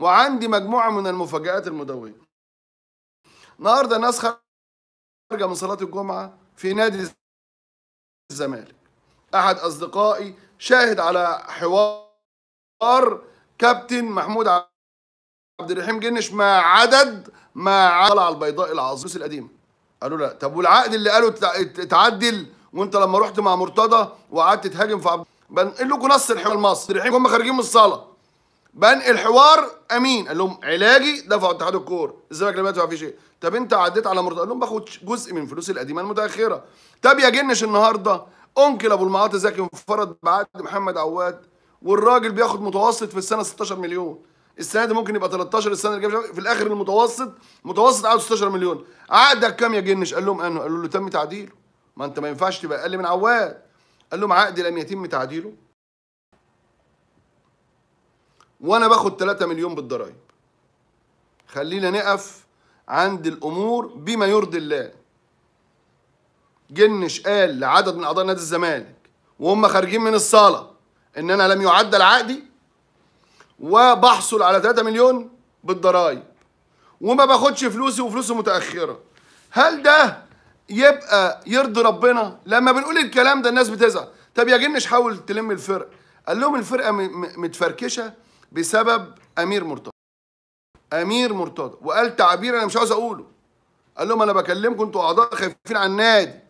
وعندي مجموعة من المفاجآت المدوية النهاردة ناس خارجة من صلاة الجمعة في نادي الزمالك أحد أصدقائي شاهد على حوار كابتن محمود عبد الرحيم جنش مع عدد مع طلع على البيضاء العظيم القديمة قالوا لا طب والعقد اللي قالوا اتعدل وانت لما رحت مع مرتضى وقعدت تهاجم في عبد بنقل لكم نص الحوار المصري هم خارجين من الصلاه بان الحوار امين قال لهم علاجي دفعوا اتحاد الكوره الزمالك لم يدفع فيه شيء طب انت عديت على مرتضى قال لهم باخد جزء من فلوسي القديمه المتاخره طب يا جنش النهارده انكل ابو المعاطي زكي انفرد بعقد محمد عواد والراجل بياخد متوسط في السنه 16 مليون السنه دي ممكن يبقى 13 السنه اللي جايه في الاخر المتوسط متوسط عقده 16 مليون عقدك كام يا جنش قال لهم انه قالوا له تم تعديله ما انت ما ينفعش تبقى اقل من عواد قال لهم عقدي لم يتم تعديله وانا باخد 3 مليون بالضرايب خلينا نقف عند الامور بما يرضي الله جنش قال لعدد من اعضاء نادي الزمالك وهم خارجين من الصاله ان انا لم يعدل عقدي وبحصل على 3 مليون بالضرايب وما باخدش فلوسي وفلوسي متاخره هل ده يبقى يرضي ربنا لما بنقول الكلام ده الناس بتزعل طب يا جنش حاول تلم الفرقه قال لهم الفرقه متفركشه بسبب امير مرتضى امير مرتضى وقال تعبير انا مش عاوز اقوله قال لهم انا بكلمكم انتوا اعضاء خايفين على النادي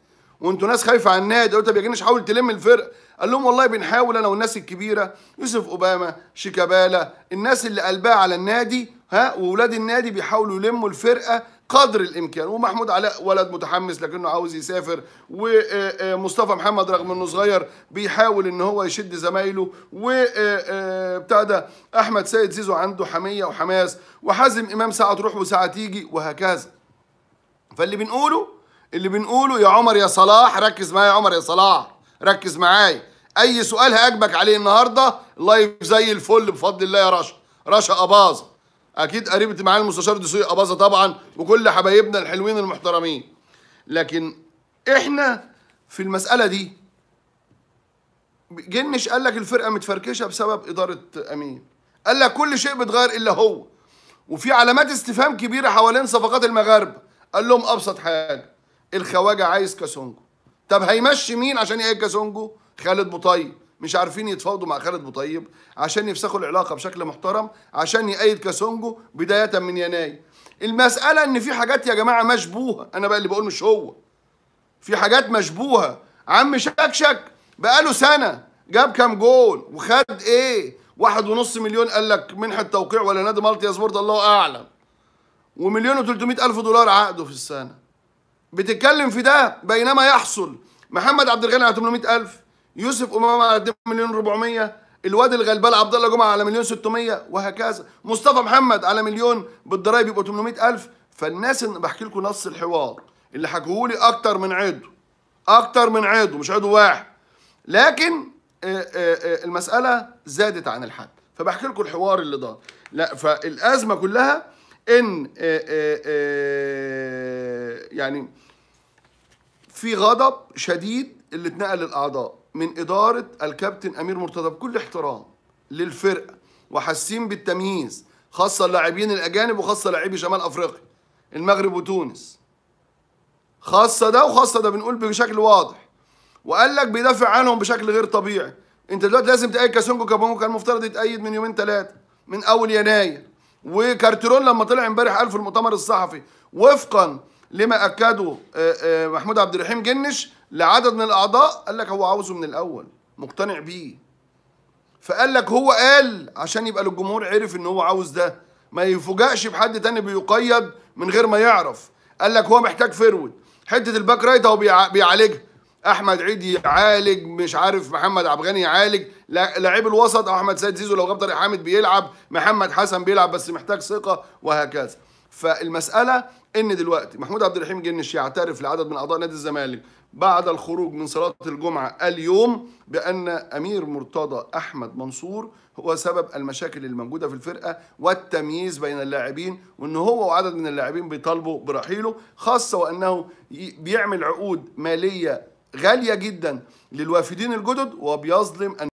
وانتوا ناس خايفه على النادي قلت طب يا جنش حاول تلم الفرق قال لهم والله بنحاول انا والناس الكبيره يوسف اوباما شيكابالا الناس اللي قلبها على النادي ها واولاد النادي بيحاولوا يلموا الفرقه قدر الامكان ومحمود علاء ولد متحمس لكنه عاوز يسافر ومصطفى محمد رغم انه صغير بيحاول ان هو يشد زمايله وبتاع آه، آه، ده احمد سيد زيزو عنده حميه وحماس وحازم امام ساعه تروح وساعه تيجي وهكذا فاللي بنقوله اللي بنقوله يا عمر يا صلاح ركز معايا يا عمر يا صلاح ركز معايا اي سؤال هاجبك عليه النهارده لايف زي الفل بفضل الله يا رشا رشا اباظه اكيد قريبه معايا المستشار دسوقي اباظه طبعا وكل حبايبنا الحلوين المحترمين لكن احنا في المساله دي جنش قال لك الفرقه متفركشه بسبب اداره امين قال لك كل شيء بيتغير الا هو وفي علامات استفهام كبيره حوالين صفقات المغاربه قال لهم ابسط حاجه الخواجه عايز كاسونجو طب هيمشي مين عشان يقعد كاسونجو خالد بطيب مش عارفين يتفاوضوا مع خالد بطيب عشان يفسخوا العلاقه بشكل محترم عشان يأيد كاسونجو بدايه من يناير المساله ان في حاجات يا جماعه مشبوهه انا بقى اللي بقول مش هو في حاجات مشبوهه عم شكشك بقاله سنه جاب كام جول وخد ايه واحد ونص مليون قال لك منحه توقيع ولا نادي مالتي يا الله اعلم ومليون و ألف دولار عقده في السنه بتتكلم في ده بينما يحصل محمد عبد الغني على 800000 يوسف امام على مليون 400 الواد الغلبان عبد الله جمعه على مليون 600 وهكذا مصطفى محمد على مليون بالضرايب يبقوا 800000 فالناس اللي بحكي لكم نص الحوار اللي حكوه لي اكتر من عضو اكتر من عضو مش عضو واحد لكن آه، آه، آه، المساله زادت عن الحد فبحكي لكم الحوار اللي ضاع لا فالازمه كلها ان آه، آه، آه، يعني في غضب شديد اللي اتنقل للاعضاء من اداره الكابتن امير مرتضى بكل احترام للفرقه وحاسين بالتمييز خاصه اللاعبين الاجانب وخاصه لاعبي شمال افريقيا المغرب وتونس خاصه ده وخاصه ده بنقول بشكل واضح وقال لك بيدافع عنهم بشكل غير طبيعي انت دلوقتي لازم تأيد كاسونجو كابونجو كان المفترض يتأيد من يومين ثلاثه من اول يناير وكارترون لما طلع امبارح قال في المؤتمر الصحفي وفقا لما اكده آه، آه، محمود عبد الرحيم جنش لعدد من الاعضاء قال لك هو عاوزه من الاول مقتنع بيه فقال لك هو قال عشان يبقى للجمهور عرف ان هو عاوز ده ما يفوجئش بحد تاني بيقيد من غير ما يعرف قال لك هو محتاج فرود حته الباك رايت هو بيعالجها احمد عيد يعالج مش عارف محمد عبد الغني يعالج لعيب الوسط او احمد سيد زيزو لو غاب طارق حامد بيلعب محمد حسن بيلعب بس محتاج ثقه وهكذا فالمساله ان دلوقتي محمود عبد الرحيم جنش يعترف لعدد من اعضاء نادي الزمالك بعد الخروج من صلاه الجمعه اليوم بان امير مرتضى احمد منصور هو سبب المشاكل الموجوده في الفرقه والتمييز بين اللاعبين وان هو وعدد من اللاعبين بيطالبوا برحيله خاصه وانه بيعمل عقود ماليه غالية جدا للوافدين الجدد وبيظلم أن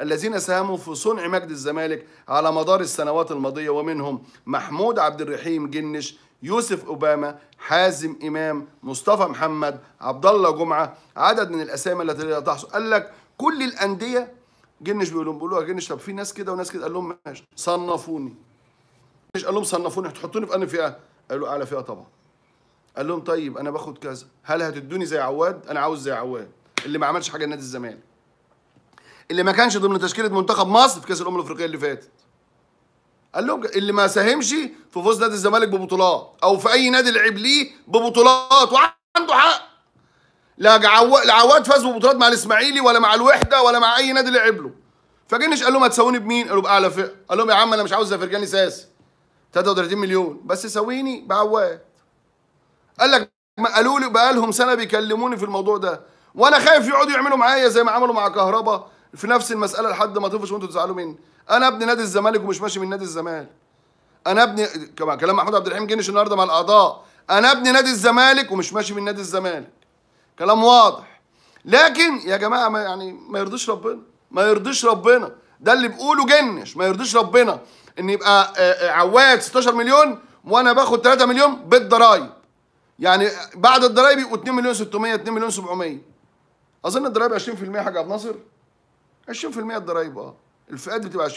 الذين ساهموا في صنع مجد الزمالك على مدار السنوات الماضية ومنهم محمود عبد الرحيم جنش يوسف أوباما حازم إمام مصطفى محمد عبد الله جمعة عدد من الأسامي التي لا تحصل قال لك كل الأندية جنش بيقول لهم بيقولوا جنش طب في ناس كده وناس كده قال لهم ماشي صنفوني جنش قال لهم صنفوني هتحطوني في أنهي فئة؟ قالوا أعلى فئة طبعا قال لهم طيب انا باخد كذا هل هتدوني زي عواد انا عاوز زي عواد اللي ما عملش حاجه لنادي الزمالك اللي ما كانش ضمن تشكيله منتخب مصر في كاس الامم الافريقيه اللي فاتت قال لهم اللي ما ساهمش في فوز نادي الزمالك ببطولات او في اي نادي لعب ليه ببطولات وعنده حق لا عواد فاز ببطولات مع الاسماعيلي ولا مع الوحده ولا مع اي نادي لعب له فجنش قال لهم هتساووني بمين؟ قالوا باعلى فئه قال لهم يا عم انا مش عاوز زفرجاني ساسي 33 مليون بس ساويني بعواد قال لك قالوا لي بقى لهم سنه بيكلموني في الموضوع ده وانا خايف يقعدوا يعملوا معايا زي ما عملوا مع كهربا في نفس المساله لحد ما تفش وانتوا تزعلوا مني انا ابن نادي الزمالك ومش ماشي من نادي الزمالك انا ابن كما كلام محمود عبد الرحيم جنش النهارده مع الاعضاء انا ابن نادي الزمالك ومش ماشي من نادي الزمالك كلام واضح لكن يا جماعه ما يعني ما يرضيش ربنا ما يرضيش ربنا ده اللي بقوله جنش ما يرضيش ربنا ان يبقى آه، آه، عواد 16 مليون وانا باخد 3 مليون بالضرايب يعني بعد الضرايب يبقوا 2 مليون 600 2 مليون 700 اظن الضرايب 20% حاجه عبد الناصر 20% الضرايب اه الفئات بتبقى 20%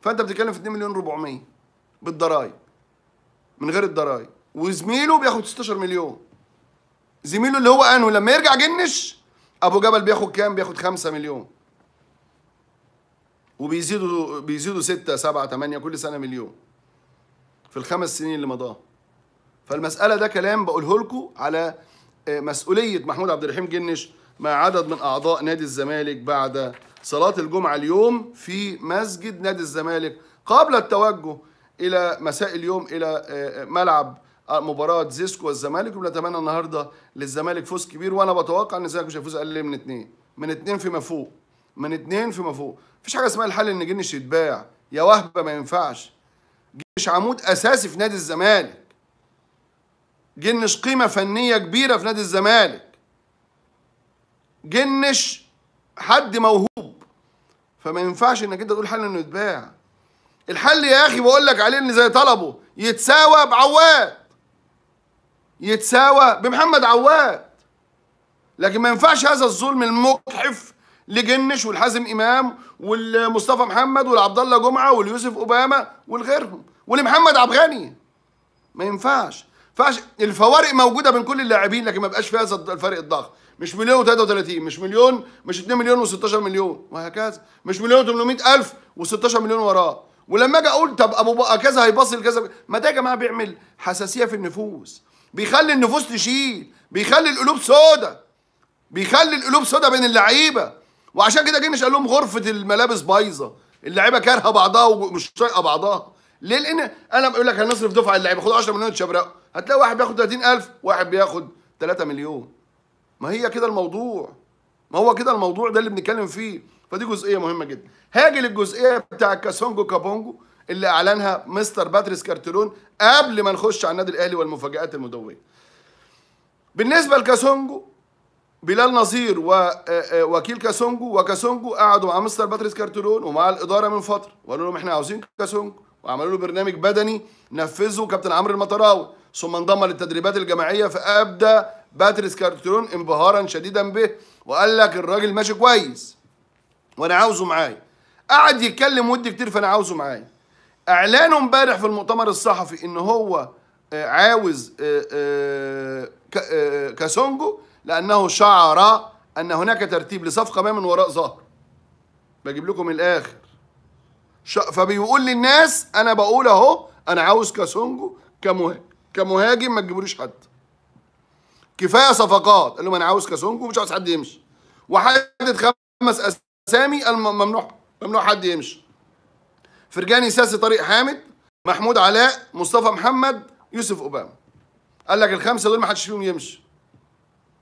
فانت بتتكلم في 2 مليون 400 بالضرايب من غير الضرايب وزميله بياخد 16 مليون زميله اللي هو انه لما يرجع جنش ابو جبل بياخد كام بياخد 5 مليون وبيزيدوا بيزيدوا 6 7 8 كل سنه مليون في الخمس سنين اللي مضاه فالمسألة ده كلام بقوله لكم على آه، مسؤولية محمود عبد الرحيم جنش مع عدد من أعضاء نادي الزمالك بعد صلاة الجمعة اليوم في مسجد نادي الزمالك قبل التوجه إلى مساء اليوم إلى آه، آه، ملعب مباراة زيسكو والزمالك وبنتمنى النهارده للزمالك فوز كبير وانا بتوقع ان الزمالك مش هيفوز اقل من اتنين من اتنين فيما فوق من اتنين فيما فوق مفيش حاجه اسمها الحل ان جنش يتباع يا وهبه ما ينفعش جنش عمود اساسي في نادي الزمالك جنش قيمة فنية كبيرة في نادي الزمالك جنش حد موهوب فما ينفعش انك انت تقول حل انه يتباع الحل يا اخي بقول لك عليه ان زي طلبه يتساوى بعواد يتساوى بمحمد عواد لكن ما ينفعش هذا الظلم المكحف لجنش والحازم امام والمصطفى محمد والعبد الله جمعه واليوسف اوباما والغيرهم ولمحمد عبد الغني ما ينفعش فعش الفوارق موجوده بين كل اللاعبين لكن ما بقاش فيها الفرق الضخم مش مليون و33 مش مليون مش 2 مليون و16 مليون وهكذا مش مليون و800 الف و16 مليون وراه ولما اجي اقول طب ابو بقى كذا هيبصل كذا ما ده يا جماعه بيعمل حساسيه في النفوس بيخلي النفوس تشيل بيخلي القلوب سودا بيخلي القلوب سودا بين اللعيبه وعشان كده جينش قال لهم غرفه الملابس بايظه اللعيبه كارهه بعضها ومش طايقه بعضها ليه لان انا بقول لك هنصرف دفعه اللعيبه خدوا 10 مليون تشبرقوا هتلاقي واحد بياخد 30000 واحد بياخد 3 مليون ما هي كده الموضوع ما هو كده الموضوع ده اللي بنتكلم فيه فدي جزئيه مهمه جدا هاجي للجزئيه بتاع كاسونجو كابونجو اللي اعلنها مستر باتريس كارتيرون قبل ما نخش على النادي الاهلي والمفاجات المدويه بالنسبه لكاسونجو بلال نصير ووكيل آه، آه، كاسونجو وكاسونجو قعدوا مع مستر باتريس كارتيرون ومع الاداره من فتره وقالوا لهم احنا عاوزين كاسونجو وعملوا له برنامج بدني نفذه كابتن عمرو المطراوي ثم انضم للتدريبات الجماعية فأبدى باتريس كارترون انبهارا شديدا به وقال لك الراجل ماشي كويس وأنا عاوزه معايا قعد يتكلم ودي كتير فأنا عاوزه معايا إعلانه امبارح في المؤتمر الصحفي إن هو آه، عاوز آه، آه، كاسونجو لأنه شعر أن هناك ترتيب لصفقة ما من وراء ظهر بجيب لكم الآخر فبيقول للناس أنا بقول أهو أنا عاوز كاسونجو كمهاجم كمهاجم ما تجيبوليش حد كفايه صفقات قال لهم انا عاوز كاسونجو ومش عاوز حد يمشي وحدد خمس اسامي ممنوع ممنوع حد يمشي فرجاني ساسي طارق حامد محمود علاء مصطفى محمد يوسف اوباما قال لك الخمسه دول ما حدش فيهم يمشي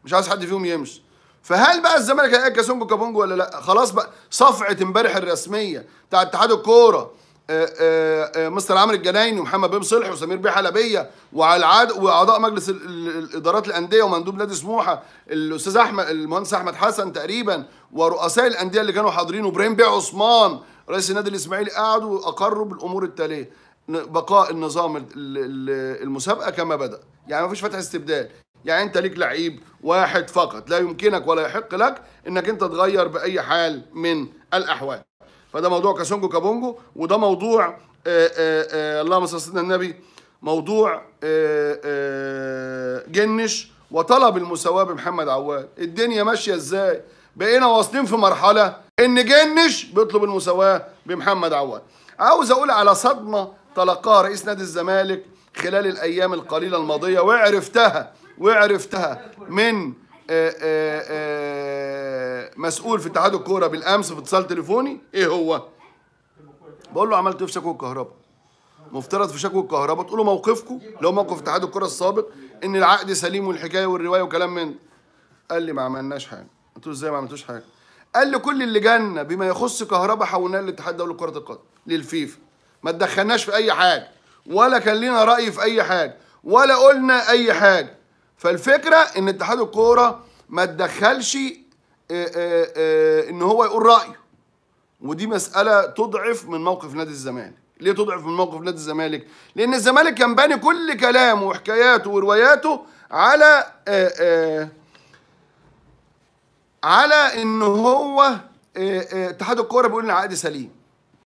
مش عاوز حد فيهم يمشي فهل بقى الزمالك هيلاقي كاسونجو كابونجو ولا لا خلاص بقى صفعه امبارح الرسميه بتاع اتحاد الكوره آه، آه، آه، مستر عامر الجنايني ومحمد بيب صلح وسمير بيه حلبيه وعلى واعضاء مجلس الادارات الانديه ومندوب نادي سموحه الاستاذ احمد المهندس احمد حسن تقريبا ورؤساء الانديه اللي كانوا حاضرين وابراهيم بيه عثمان رئيس النادي الاسماعيلي قعدوا اقروا بالامور التاليه بقاء النظام المسابقه كما بدا يعني ما فيش فتح استبدال يعني انت ليك لعيب واحد فقط لا يمكنك ولا يحق لك انك انت تغير باي حال من الاحوال فده موضوع كاسونجو كابونجو وده موضوع آآ آه، آآ آه، آه، اللهم صل على النبي موضوع آآ جنش وطلب المساواه بمحمد عواد الدنيا ماشيه ازاي بقينا واصلين في مرحله ان جنش بيطلب المساواه بمحمد عواد عاوز اقول على صدمه تلقاها رئيس نادي الزمالك خلال الايام القليله الماضيه وعرفتها وعرفتها من آه، آه، آه، مسؤول في اتحاد الكوره بالامس في اتصال تليفوني ايه هو بقول له عملت ايه في شكوى الكهرباء مفترض في شكوى الكهرباء تقولوا موقفكم اللي هو موقف اتحاد الكره السابق ان العقد سليم والحكايه والروايه وكلام من قال لي ما عملناش حاجه قلت له ازاي ما عملتوش حاجه قال لي كل اللي جانا بما يخص كهرباء حولناه للاتحاد الدولي لكره القدم للفيفا ما تدخلناش في اي حاجه ولا كان لنا راي في اي حاجه ولا قلنا اي حاجه فالفكره ان اتحاد الكوره ما تدخلش آه، آه، آه، ان هو يقول رايه ودي مساله تضعف من موقف نادي الزمالك ليه تضعف من موقف نادي الزمالك لان الزمالك كان باني كل كلامه وحكاياته ورواياته على على ان هو اتحاد الكوره بيقول ان العقد سليم